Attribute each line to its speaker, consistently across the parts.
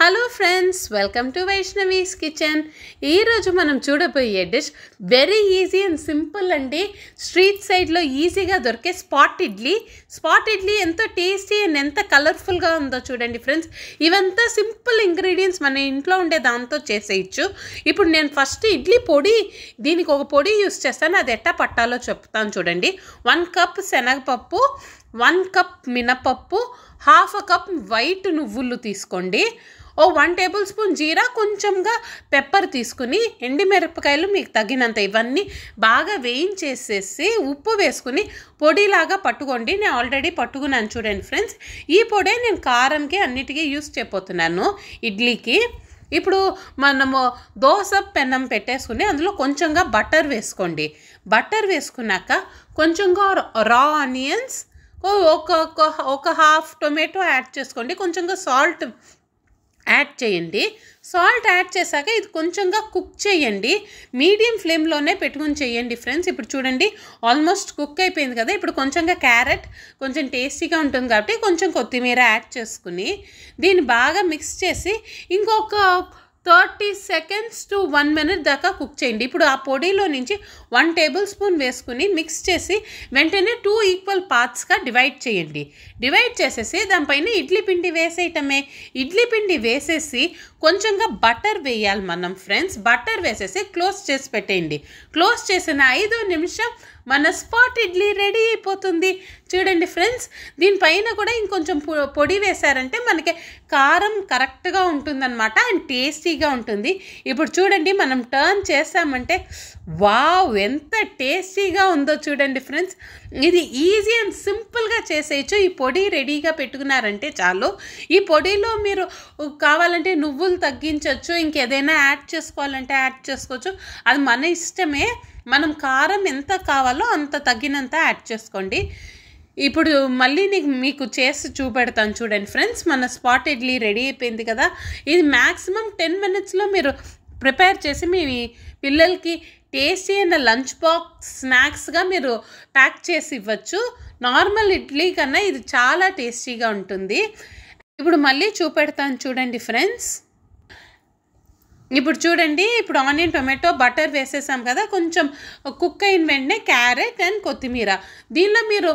Speaker 1: hello friends welcome to Vaishnavi's kitchen ఈరోజు మనం చూడబోయే dish very easy and simple అండి స్ట్రీట్ సైడ్లో ఈజీగా దొరికే స్పాట్ ఇడ్లీ స్పాట్ ఇడ్లీ ఎంతో టేస్టీ అండ్ ఎంత కలర్ఫుల్గా ఉందో చూడండి ఫ్రెండ్స్ ఇవంతా సింపుల్ ఇంగ్రీడియంట్స్ మన ఇంట్లో ఉండే దాంతో చేసేయచ్చు ఇప్పుడు నేను ఫస్ట్ ఇడ్లీ పొడి దీనికి ఒక పొడి యూస్ చేస్తాను అది ఎట్టా పట్టాలో చెప్తాను చూడండి వన్ కప్ శనగపప్పు వన్ కప్ మినపప్పు హాఫ్ కప్ వైట్ నువ్వులు తీసుకోండి ఓ వన్ టేబుల్ స్పూన్ జీరా కొంచెంగా పెప్పర్ తీసుకుని ఎండిమిరపకాయలు మీకు తగినంత ఇవన్నీ బాగా వేయించేసేసి ఉప్పు వేసుకుని పొడిలాగా పట్టుకోండి నేను ఆల్రెడీ పట్టుకున్నాను చూడండి ఫ్రెండ్స్ ఈ పొడే నేను కారంకి అన్నిటికీ యూస్ చేయబోతున్నాను ఇడ్లీకి ఇప్పుడు మనము దోశ పెన్నం పెట్టేసుకుని అందులో కొంచెంగా బటర్ వేసుకోండి బటర్ వేసుకున్నాక కొంచెంగా రా ఆనియన్స్ ఒక ఒక హాఫ్ టొమాటో యాడ్ చేసుకోండి కొంచెంగా సాల్ట్ యాడ్ చేయండి సాల్ట్ యాడ్ చేశాక ఇది కొంచెంగా కుక్ చేయండి మీడియం ఫ్లేమ్లోనే పెట్టుకుని చేయండి ఫ్రెండ్స్ ఇప్పుడు చూడండి ఆల్మోస్ట్ కుక్ అయిపోయింది కదా ఇప్పుడు కొంచెంగా క్యారెట్ కొంచెం టేస్టీగా ఉంటుంది కాబట్టి కొంచెం కొత్తిమీర యాడ్ చేసుకుని దీన్ని బాగా మిక్స్ చేసి ఇంకొక thirty seconds to one minute దాకా కుక్ చేయండి ఇప్పుడు ఆ పొడిలో నుంచి వన్ టేబుల్ స్పూన్ వేసుకుని మిక్స్ చేసి వెంటనే టూ ఈక్వల్ పార్ట్స్గా డివైడ్ చేయండి డివైడ్ చేసేసి దానిపైన ఇడ్లీ పిండి వేసేయటమే ఇడ్లీ పిండి వేసేసి కొంచెంగా బటర్ వేయాలి మనం ఫ్రెండ్స్ బటర్ వేసేసి క్లోజ్ చేసి పెట్టేయండి క్లోజ్ చేసిన ఐదో నిమిషం మన స్పాట్ ఇడ్లీ రెడీ అయిపోతుంది చూడండి ఫ్రెండ్స్ దీనిపైన కూడా ఇంకొంచెం పొడి వేశారంటే మనకి కారం కరెక్ట్గా ఉంటుందన్నమాట అండ్ టేస్టీ టేస్టీగా ఉంటుంది ఇప్పుడు చూడండి మనం టర్న్ చేసామంటే వావ్ ఎంత టేస్టీగా ఉందో చూడండి ఫ్రెండ్స్ ఇది ఈజీ అండ్ సింపుల్గా చేసేయచ్చు ఈ పొడి రెడీగా పెట్టుకున్నారంటే చాలు ఈ పొడిలో మీరు కావాలంటే నువ్వులు తగ్గించవచ్చు ఇంకేదైనా యాడ్ చేసుకోవాలంటే యాడ్ చేసుకోవచ్చు అది మన ఇష్టమే మనం కారం ఎంత కావాలో అంత తగ్గినంత యాడ్ చేసుకోండి ఇప్పుడు మళ్ళీ నీకు మీకు చేసి చూపెడతాను చూడండి ఫ్రెండ్స్ మన స్పాట్ ఇడ్లీ రెడీ అయిపోయింది కదా ఇది మ్యాక్సిమం టెన్ మినిట్స్లో మీరు ప్రిపేర్ చేసి మీ పిల్లలకి టేస్టీ అయిన లంచ్ బాక్స్ స్నాక్స్గా మీరు ప్యాక్ చేసి ఇవ్వచ్చు నార్మల్ ఇడ్లీ కన్నా ఇది చాలా టేస్టీగా ఉంటుంది ఇప్పుడు మళ్ళీ చూపెడతాను చూడండి ఫ్రెండ్స్ ఇప్పుడు చూడండి ఇప్పుడు ఆనియన్ టొమాటో బటర్ వేసేసాం కదా కొంచెం కుక్ అయిన వెంటనే క్యారెట్ అండ్ కొత్తిమీర దీనిలో మీరు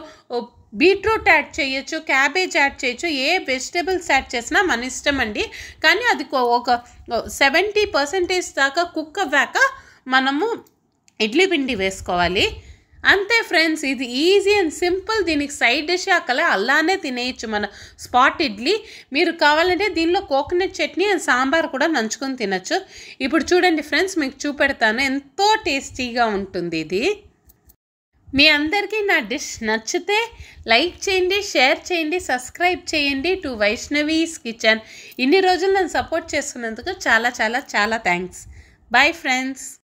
Speaker 1: బీట్రూట్ యాడ్ చేయొచ్చు క్యాబేజ్ యాడ్ చేయొచ్చు ఏ వెజిటేబుల్స్ యాడ్ చేసినా మన ఇష్టం అండి కానీ అది ఒక సెవెంటీ పర్సెంటేజ్ దాకా కుక్ అవ్వాక మనము ఇడ్లీ పిండి వేసుకోవాలి అంతే ఫ్రెండ్స్ ఇది ఈజీ అండ్ సింపుల్ దీనికి సైడ్ డిష్ ఆకలే అల్లానే తినేయచ్చు మన స్పాట్ ఇడ్లీ మీరు కావాలంటే దీనిలో కోకోనట్ చట్నీ అండ్ సాంబార్ కూడా నంచుకొని తినచ్చు ఇప్పుడు చూడండి ఫ్రెండ్స్ మీకు చూపెడతాను ఎంతో టేస్టీగా ఉంటుంది ఇది మీ అందరికీ నా డిష్ నచ్చితే లైక్ చేయండి షేర్ చేయండి సబ్స్క్రైబ్ చేయండి టు వైష్ణవీస్ కిచెన్ ఇన్ని రోజులు నన్ను సపోర్ట్ చేసుకున్నందుకు చాలా చాలా చాలా థ్యాంక్స్ బాయ్ ఫ్రెండ్స్